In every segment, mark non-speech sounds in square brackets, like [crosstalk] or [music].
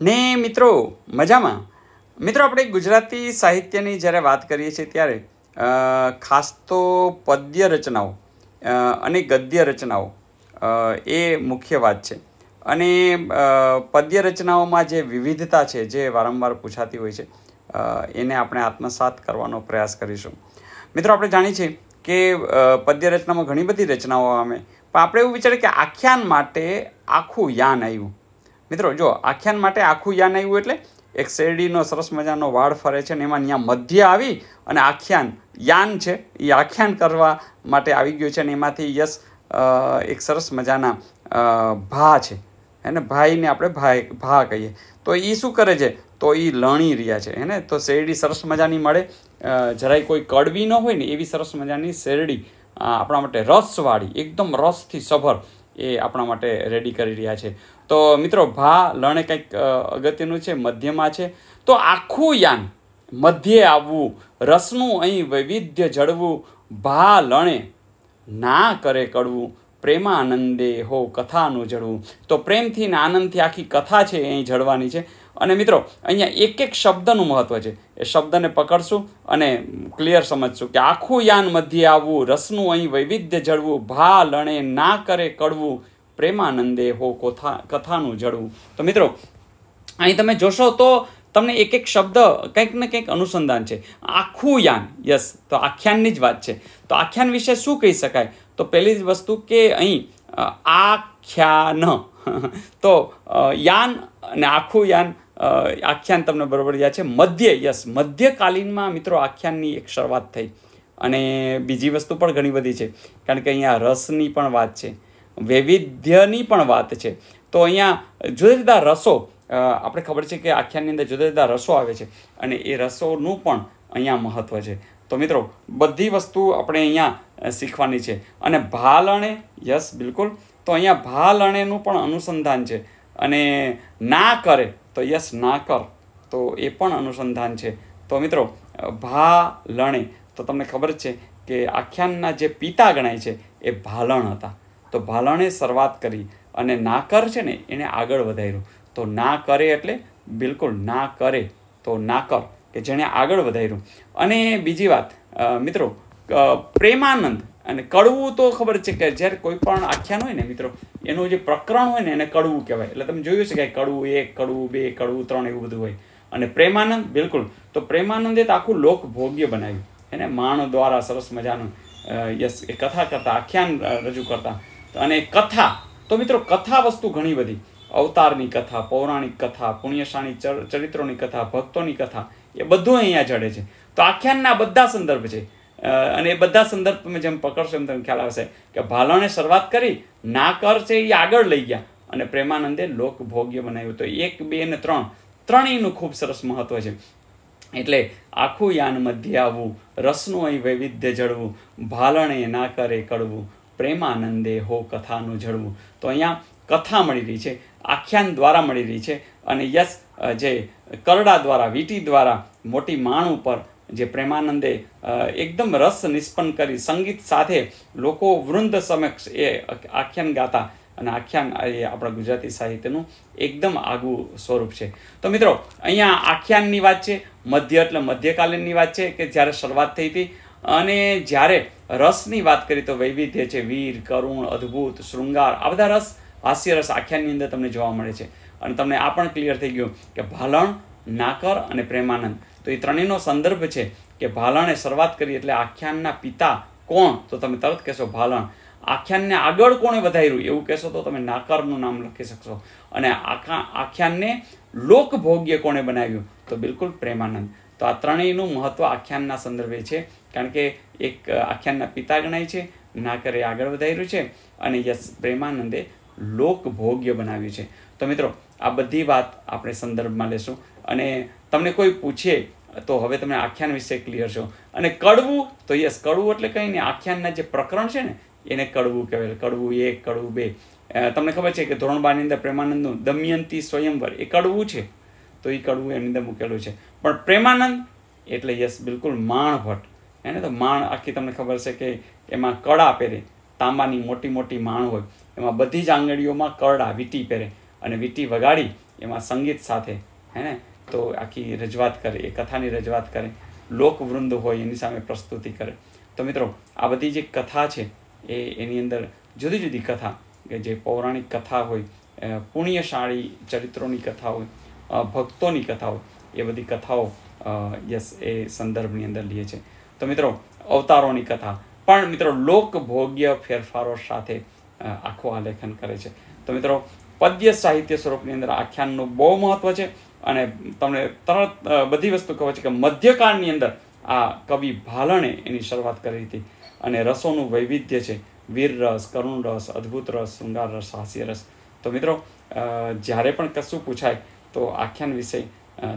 ને મિત્રો મજામાં મિત્રો આપણે ગુજરાતી સાહિત્યની જ્યારે વાત કરીએ છીએ ત્યારે ખાસ તો પદ્ય રચનાઓ અને ગદ્ય રચનાઓ એ મુખ્ય વાત છે અને પદ્ય રચનાઓમાં જે વિવિધતા છે જે વારંવાર પૂછાતી હોય છે એને આપણે આત્મસાત કરવાનો પ્રયાસ કરીશું મિત્રો આપણે જાણીએ છીએ કે પદ્ય રચનામાં ઘણી બધી રચનાઓ અમે પણ આપણે એવું વિચારીએ કે આખ્યાન માટે આખું યાન આવ્યું મિત્રો જો આખ્યાન માટે આખું યાન આવ્યું એટલે એક શેરડીનો સરસ મજાનો વાળ ફરે છે ને એમાં ત્યાં મધ્ય આવી અને આખ્યાન યાન છે એ આખ્યાન કરવા માટે આવી ગયું છે અને એમાંથી યસ એક સરસ મજાના ભા છે એને ભાઈને આપણે ભાઈ ભા કહીએ તો એ શું કરે છે તો એ લણી રહ્યા છે હેને તો શેરડી સરસ મજાની મળે જરાય કોઈ કડવી ન હોય ને એવી સરસ મજાની શેરડી આપણા માટે રસવાળી એકદમ રસથી સભર એ આપણા માટે રેડી કરી રહ્યા છે તો મિત્રો ભા લણે કંઈક અગત્યનું છે મધ્યમાં છે તો આખું યાન મધ્યે આવવું રસનું અહીં વૈવિધ્ય જળવું ભા લણે ના કરે કડવું પ્રેમાનંદે હો કથાનું જળવું તો પ્રેમથી ને આનંદથી આખી કથા છે અહીં જળવાની છે અને મિત્રો અહીંયા એક એક શબ્દનું મહત્ત્વ છે એ શબ્દને પકડશું અને ક્લિયર સમજશું કે આખું યાન મધ્યે આવવું રસનું અહીં વૈવિધ્ય જળવું ભા લણે ના કરે કડવું પ્રેમાનંદે હો કોથા કથાનું જડવું તો મિત્રો અહીં તમે જોશો તો તમને એક એક શબ્દ કંઈક ને કંઈક અનુસંધાન છે આખું યાન યસ તો આખ્યાનની જ વાત છે તો આખ્યાન વિશે શું કહી શકાય તો પહેલી જ વસ્તુ કે અહીં આખ્યાન [laughs] તો યાન અને આખું યાન આખ્યાન તમને બરોબર યાદ છે મધ્ય યસ મધ્યકાલીનમાં મિત્રો આખ્યાનની એક શરૂઆત થઈ અને બીજી વસ્તુ પણ ઘણી બધી છે કારણ કે અહીંયા રસની પણ વાત છે વૈવિધ્યની પણ વાત છે તો અહીંયા જુદા જુદા રસો આપણે ખબર છે કે આખ્યાનની અંદર જુદા જુદા રસો આવે છે અને એ રસોનું પણ અહીંયા મહત્ત્વ છે તો મિત્રો બધી વસ્તુ આપણે અહીંયા શીખવાની છે અને ભાલણે યસ બિલકુલ તો અહીંયા ભાલણેનું પણ અનુસંધાન છે અને ના કરે તો યસ ના કર તો એ પણ અનુસંધાન છે તો મિત્રો ભા લણે તો તમને ખબર છે કે આખ્યાનના જે પિતા ગણાય છે એ ભાલણ હતા તો ભાલણે શરૂઆત કરી અને ના કર છે ને એને આગળ વધાર્યું તો ના કરે એટલે બિલકુલ ના કરે તો ના કર કે જેણે આગળ વધાર્યું અને બીજી વાત મિત્રો પ્રેમાનંદ અને કડવું તો ખબર છે કે જ્યારે કોઈ પણ આખ્યાન હોય ને મિત્રો એનું જે પ્રકરણ હોય ને એને કડવું કહેવાય એટલે તમે જોયું છે કે કડવું એક કડવું બે કડવું ત્રણ એવું બધું હોય અને પ્રેમાનંદ બિલકુલ તો પ્રેમાનંદે તો આખું લોકભોગ્ય બનાવ્યું એને માણ દ્વારા સરસ મજાનું યસ એ કથા કરતા આખ્યાન રજૂ કરતા અને કથા તો મિત્રો કથા વસ્તુ ઘણી બધી અવતારની કથા પૌરાણિક કથા પુણ્યશાળી ચરિત્રોની કથા ભક્તોની કથા એ બધું અહીંયા જડે છે તો આખ્યાનના બધા સંદર્ભ છે અને એ બધા સંદર્ભ તમે જેમ પકડશો એમ તમને ખ્યાલ આવશે કે ભાલણે શરૂઆત કરી ના કર છે એ આગળ લઈ ગયા અને પ્રેમાનંદે લોકભોગ્ય બનાવ્યું તો એક બે ને ત્રણ ત્રણેયનું ખૂબ સરસ મહત્વ છે એટલે આખું યાન મધ્ય આવવું રસનું અહીં વૈવિધ્ય જળવું ભાલણે ના કરે કડવું પ્રેમાનંદે હો કથાનું જળવું તો અહીંયા કથા મળી રહી છે આખ્યાન દ્વારા મળી રહી છે અને યસ જે કરડા દ્વારા વીટી દ્વારા મોટી માણ ઉપર જે પ્રેમાનંદે એકદમ રસ નિષ્પન્ન કરી સંગીત સાથે લોકો વૃંદ સમક્ષ એ આખ્યાન ગાતા અને આખ્યાન એ આપણા ગુજરાતી સાહિત્યનું એકદમ આગવું સ્વરૂપ છે તો મિત્રો અહીંયા આખ્યાનની વાત છે મધ્ય એટલે મધ્યકાલીનની વાત છે કે જ્યારે શરૂઆત થઈ હતી અને જ્યારે રસની વાત કરીએ તો વૈવિધ્ય છે વીર કરુણ અદ્ભુત શૃંગાર આ બધા રસ હાસ્ય રસ આખ્યાનની અંદર તમને જોવા મળે છે અને તમને આ પણ ક્લિયર થઈ ગયું કે ભાલણ નાકર અને પ્રેમાનંદ તો એ ત્રણેયનો સંદર્ભ છે કે ભાલણે શરૂઆત કરી એટલે આખ્યાનના પિતા કોણ તો તમે તરત કહેશો ભાલણ આખ્યાનને આગળ કોણે વધાર્યું એવું કહેશો તો તમે નાકરનું નામ લખી શકશો અને આખા આખ્યાનને લોકભોગ્ય કોણે બનાવ્યું તો બિલકુલ પ્રેમાનંદ તો આ ત્રણેયનું મહત્ત્વ આખ્યાનના સંદર્ભે છે કારણ કે એક આખ્યાનના પિતા ગણાય છે નાકરે આગળ વધાર્યું છે અને યસ પ્રેમાનંદે લોકભોગ્ય બનાવ્યું છે તો મિત્રો આ બધી વાત આપણે સંદર્ભમાં લેશું અને તમને કોઈ પૂછે તો હવે તમે આખ્યાન વિશે ક્લિયર છો અને કડવું તો યસ કડવું એટલે કંઈ નહીં આખ્યાનના જે પ્રકરણ છે ને એને કડવું કહેવાય કડવું એક કડવું બે તમને ખબર છે કે ધોરણ બારની અંદર પ્રેમાનંદનું દમયંતી સ્વયંવર એ કડવું છે તો એ કડવું એની અંદર મૂકેલું છે પણ પ્રેમાનંદ એટલે યસ બિલકુલ માણભટ્ટ એને તો માણ આખી તમને ખબર છે કે એમાં કળા પહેરે તાંબાની મોટી મોટી માણ હોય એમાં બધી જ આંગળીઓમાં કરડા વીટી પહેરે અને વીટી વગાડી એમાં સંગીત સાથે હે ને તો આખી રજૂઆત કરે એ કથાની રજૂઆત કરે લોકવૃંદ હોય એની સામે પ્રસ્તુતિ કરે તો મિત્રો આ બધી જે કથા છે એ એની અંદર જુદી જુદી કથા કે જે પૌરાણિક કથા હોય પુણ્યશાળી ચરિત્રોની કથા હોય ભક્તોની કથાઓ એ બધી કથાઓ યસ એ સંદર્ભની અંદર લઈએ છે તો મિત્રો અવતારોની કથા પણ મિત્રો લોકભોગ્ય ફેરફારો સાથે આખું આલેખન કરે છે તો મિત્રો પદ્ય સાહિત્ય સ્વરૂપની અંદર આખ્યાનનું બહુ મહત્ત્વ છે અને તમને તરત બધી વસ્તુ ખબર છે કે મધ્યકાળની અંદર આ કવિ ભાલણે એની શરૂઆત કરી હતી અને રસોનું વૈવિધ્ય છે વીર રસ કરુણ રસ અદ્ભુત રસ શૃંગાર રસ હાસ્ય રસ તો મિત્રો જ્યારે પણ કશું પૂછાય તો આખ્યાન વિષય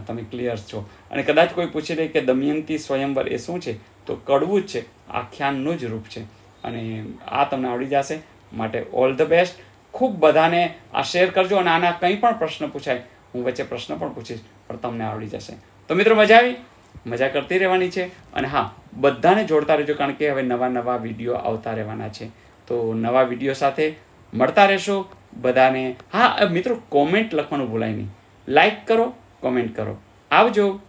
તમે ક્લિયર છો અને કદાચ કોઈ પૂછી દે કે દમયંતી સ્વયંવર એ શું છે તો કડવું જ છે આખ્યાનનું જ રૂપ છે અને આ તમને આવડી જશે માટે ઓલ ધ બેસ્ટ ખૂબ બધાને આ શેર કરજો અને આના કંઈ પણ પ્રશ્ન પૂછાય હું વચ્ચે પ્રશ્ન પણ પૂછીશ પણ તમને આવડી જશે તો મિત્રો મજા આવી મજા કરતી રહેવાની છે અને હા બધાને જોડતા રહેજો કારણ કે હવે નવા નવા વિડીયો આવતા રહેવાના છે તો નવા વિડીયો સાથે મળતા રહેશો બધાને હા મિત્રો કોમેન્ટ લખવાનું ભૂલાય નહીં લાઈક કરો કોમેન્ટ કરો આવજો